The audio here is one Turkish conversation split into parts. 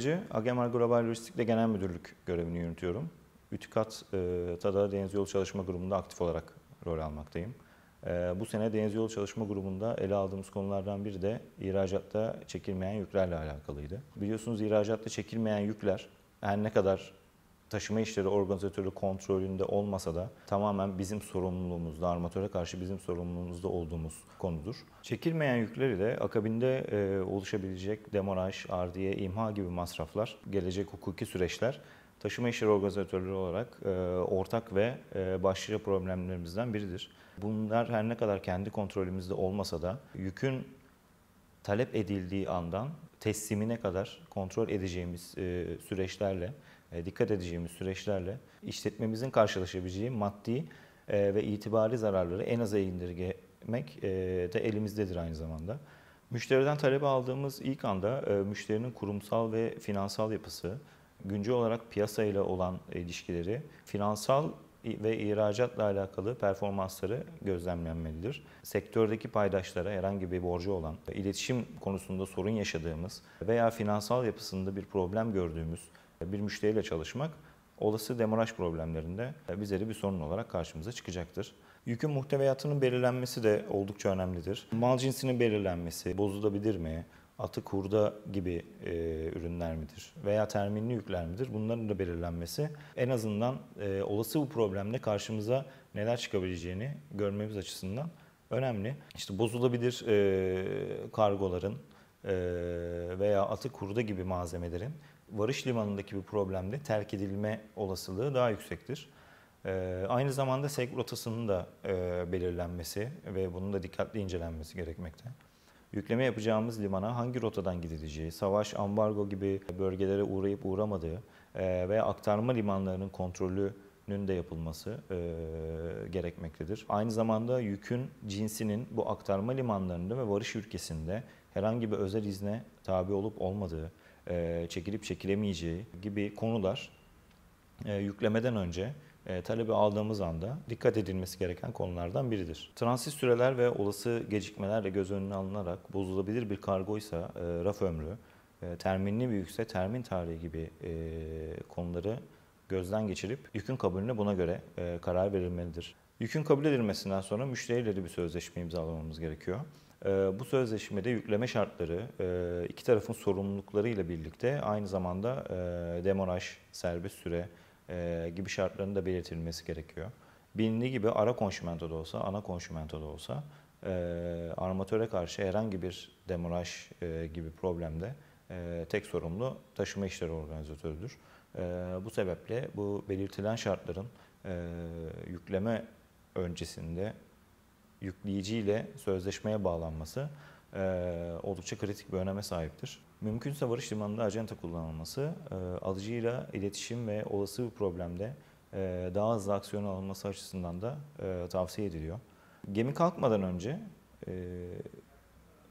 süreci Agemar Global Lojistik'te Genel Müdürlük görevini yürütüyorum. Ütikat'ta e, da Deniz Yolu Çalışma Grubu'nda aktif olarak rol almaktayım. E, bu sene Deniz Yolu Çalışma Grubu'nda ele aldığımız konulardan biri de ihracatta çekilmeyen yüklerle alakalıydı. Biliyorsunuz ihracatta çekilmeyen yükler her ne kadar taşıma işleri organizatörü kontrolünde olmasa da tamamen bizim sorumluluğumuzda, armatöre karşı bizim sorumluluğumuzda olduğumuz konudur. Çekilmeyen yükleri de akabinde e, oluşabilecek demoraj, ardiye, imha gibi masraflar, gelecek hukuki süreçler taşıma işleri organizatörleri olarak e, ortak ve e, başlıca problemlerimizden biridir. Bunlar her ne kadar kendi kontrolümüzde olmasa da yükün talep edildiği andan teslimine kadar kontrol edeceğimiz e, süreçlerle e, dikkat edeceğimiz süreçlerle işletmemizin karşılaşabileceği maddi e, ve itibari zararları en aza indirgemek e, de elimizdedir aynı zamanda. Müşteriden talep aldığımız ilk anda müşterinin kurumsal ve finansal yapısı, güncel olarak piyasa ile olan ilişkileri, finansal ve ihracatla alakalı performansları gözlemlenmelidir. Sektördeki paydaşlara herhangi bir borcu olan, iletişim konusunda sorun yaşadığımız veya finansal yapısında bir problem gördüğümüz bir müşteriyle çalışmak olası demoraj problemlerinde bizleri bir sorun olarak karşımıza çıkacaktır. Yükün muhteviyatının belirlenmesi de oldukça önemlidir. Mal cinsinin belirlenmesi, bozulabilir mi, atı kurda gibi e, ürünler midir veya terminli yükler midir bunların da belirlenmesi en azından e, olası bu problemde karşımıza neler çıkabileceğini görmemiz açısından önemli. İşte bozulabilir e, kargoların e, veya atı kurda gibi malzemelerin varış limanındaki bir problemde terk edilme olasılığı daha yüksektir. Ee, aynı zamanda sevk rotasının da e, belirlenmesi ve bunun da dikkatli incelenmesi gerekmekte. Yükleme yapacağımız limana hangi rotadan gidileceği, savaş, ambargo gibi bölgelere uğrayıp uğramadığı e, ve aktarma limanlarının kontrolünün de yapılması e, gerekmektedir. Aynı zamanda yükün cinsinin bu aktarma limanlarında ve varış ülkesinde herhangi bir özel izne tabi olup olmadığı, e, çekilip çekilemeyeceği gibi konular e, yüklemeden önce e, talebi aldığımız anda dikkat edilmesi gereken konulardan biridir. Transit süreler ve olası gecikmelerle göz önüne alınarak bozulabilir bir kargoysa raf ömrü, terminli büyükse termin tarihi gibi konuları gözden geçirip yükün kabulüne buna göre karar verilmelidir. Yükün kabul edilmesinden sonra müşteriyle de bir sözleşme imzalamamız gerekiyor. Ee, bu sözleşmede yükleme şartları, e, iki tarafın sorumlulukları ile birlikte aynı zamanda e, demoraj, servis süre e, gibi şartların da belirtilmesi gerekiyor. Bilindiği gibi ara konşümento da olsa, ana konşümento da olsa armatöre karşı herhangi bir demoraj gibi problemde tek sorumlu taşıma işleri organizatörüdür. Bu sebeple bu belirtilen şartların yükleme öncesinde yükleyiciyle sözleşmeye bağlanması e, oldukça kritik bir öneme sahiptir. Mümkünse varış limanında acenta kullanılması, e, alıcıyla iletişim ve olası bir problemde e, daha hızlı aksiyon alınması açısından da e, tavsiye ediliyor. Gemi kalkmadan önce e,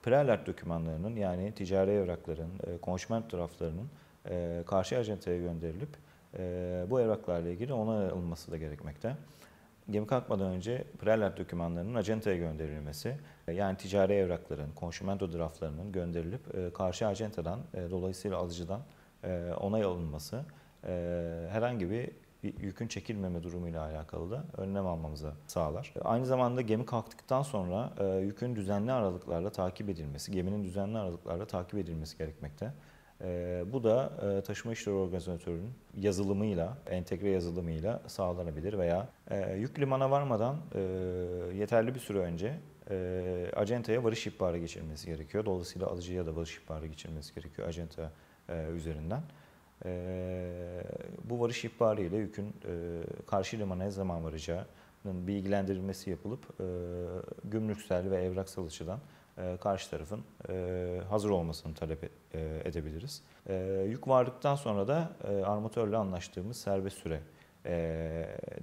prealert dokümanlarının yani ticari evrakların, e, konşment taraflarının e, karşı acentaya gönderilip e, bu evraklarla ilgili ona alınması da gerekmekte gemi kalkmadan önce prelat dokümanlarının acentaya gönderilmesi, e, yani ticari evrakların, konşumento draftlarının gönderilip e, karşı acentadan, e, dolayısıyla alıcıdan onay alınması herhangi bir yükün çekilmeme durumuyla alakalı da önlem almamıza sağlar. Aynı zamanda gemi kalktıktan sonra yükün düzenli aralıklarla takip edilmesi, geminin düzenli aralıklarla takip edilmesi gerekmekte. E, bu da e, taşıma işleri organizatörünün yazılımıyla, entegre yazılımıyla sağlanabilir veya e, yük limana varmadan e, yeterli bir süre önce e, acentaya varış ihbarı geçirmesi gerekiyor. Dolayısıyla alıcıya da varış ihbarı geçirmesi gerekiyor acenta e, üzerinden. E, bu varış ihbarı ile yükün e, karşı limana ne zaman varacağının bilgilendirilmesi yapılıp e, gümrüksel ve evraksal açıdan e, karşı tarafın e, hazır olmasını talep e, edebiliriz. Yük vardıktan sonra da armatörle anlaştığımız serbest süre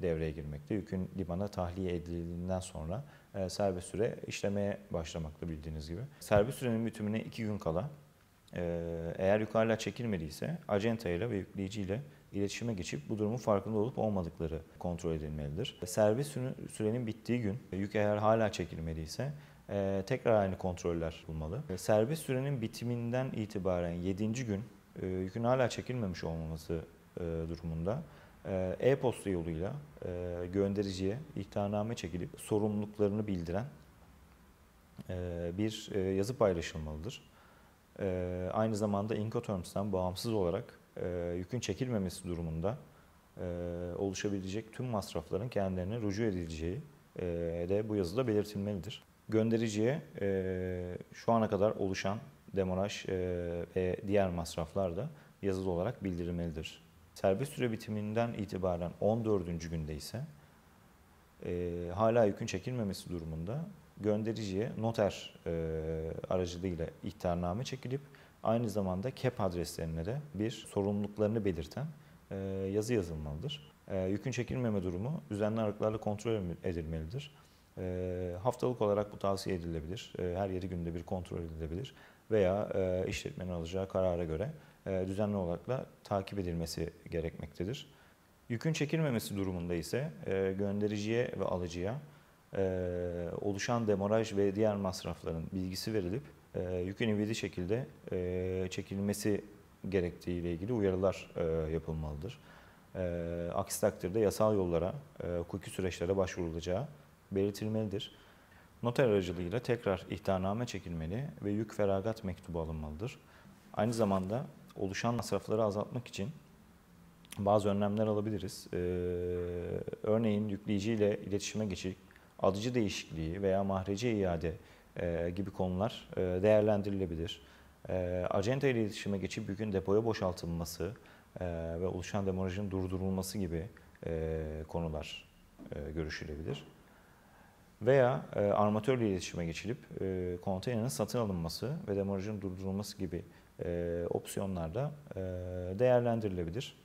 devreye girmekte. Yükün limana tahliye edildiğinden sonra serbest süre işlemeye başlamakta bildiğiniz gibi. Serbest sürenin bitimine iki gün kala eğer yük çekilmediyse acenta ve yükleyiciyle iletişime geçip bu durumun farkında olup olmadıkları kontrol edilmelidir. Servis sürenin bittiği gün yük eğer hala çekilmediyse ee, tekrar aynı kontroller bulmalı. E, serbest sürenin bitiminden itibaren 7. gün e, yükün hala çekilmemiş olmaması e, durumunda e, e-posta yoluyla göndericiye ihtarname çekilip sorumluluklarını bildiren bir yazı paylaşılmalıdır. aynı zamanda Incoterms'ten bağımsız olarak yükün çekilmemesi durumunda oluşabilecek tüm masrafların kendilerine rücu edileceği de bu yazıda belirtilmelidir. Göndericiye e, şu ana kadar oluşan demaraj e, ve diğer masraflar da yazılı olarak bildirilmelidir. Serbest süre bitiminden itibaren 14. günde ise e, hala yükün çekilmemesi durumunda göndericiye noter e, aracılığıyla ihtarname çekilip aynı zamanda KEP adreslerine de bir sorumluluklarını belirten e, yazı yazılmalıdır. E, yükün çekilmeme durumu düzenli aralıklarla kontrol edilmelidir. Ee, haftalık olarak bu tavsiye edilebilir. Ee, her 7 günde bir kontrol edilebilir. Veya e, işletmenin alacağı karara göre e, düzenli olarak da takip edilmesi gerekmektedir. Yükün çekilmemesi durumunda ise e, göndericiye ve alıcıya oluşan demoraj ve diğer masrafların bilgisi verilip yükün ivedi şekilde çekilmesi gerektiği ile ilgili uyarılar yapılmalıdır. aksi takdirde yasal yollara, e, hukuki süreçlere başvurulacağı belirtilmelidir. Noter aracılığıyla tekrar ihtarname çekilmeli ve yük feragat mektubu alınmalıdır. Aynı zamanda oluşan masrafları azaltmak için bazı önlemler alabiliriz. Ee, örneğin yükleyiciyle iletişime geçip alıcı değişikliği veya mahrece iade e, gibi konular e, değerlendirilebilir. E, ee, Acenta ile iletişime geçip yükün depoya boşaltılması e, ve oluşan demorajın durdurulması gibi e, konular e, görüşülebilir veya e, armatörle iletişime geçilip e, konteynerin satın alınması ve demarajın durdurulması gibi e, da e, değerlendirilebilir.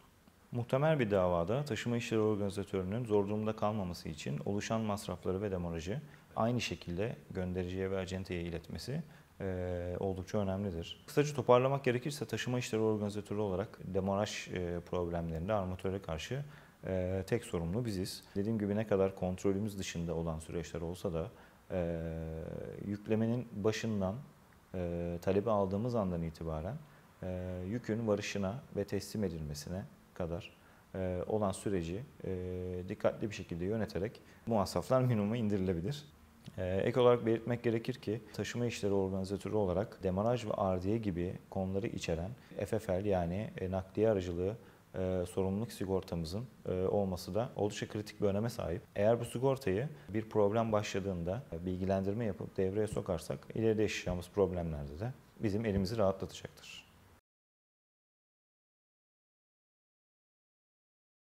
Muhtemel bir davada taşıma işleri organizatörünün zor durumda kalmaması için oluşan masrafları ve demarajı aynı şekilde göndericiye ve acenteye iletmesi e, oldukça önemlidir. Kısaca toparlamak gerekirse taşıma işleri organizatörü olarak demaraj e, problemlerinde armatöre karşı e, tek sorumlu biziz. Dediğim gibi ne kadar kontrolümüz dışında olan süreçler olsa da e, yüklemenin başından e, talebi aldığımız andan itibaren e, yükün varışına ve teslim edilmesine kadar e, olan süreci e, dikkatli bir şekilde yöneterek muasaflar minimuma indirilebilir. E, ek olarak belirtmek gerekir ki taşıma işleri organizatörü olarak demaraj ve ardiye gibi konuları içeren FFL yani e, nakliye aracılığı e, sorumluluk sigortamızın e, olması da oldukça kritik bir öneme sahip. Eğer bu sigortayı bir problem başladığında e, bilgilendirme yapıp devreye sokarsak ileride yaşayacağımız problemlerde de bizim elimizi rahatlatacaktır.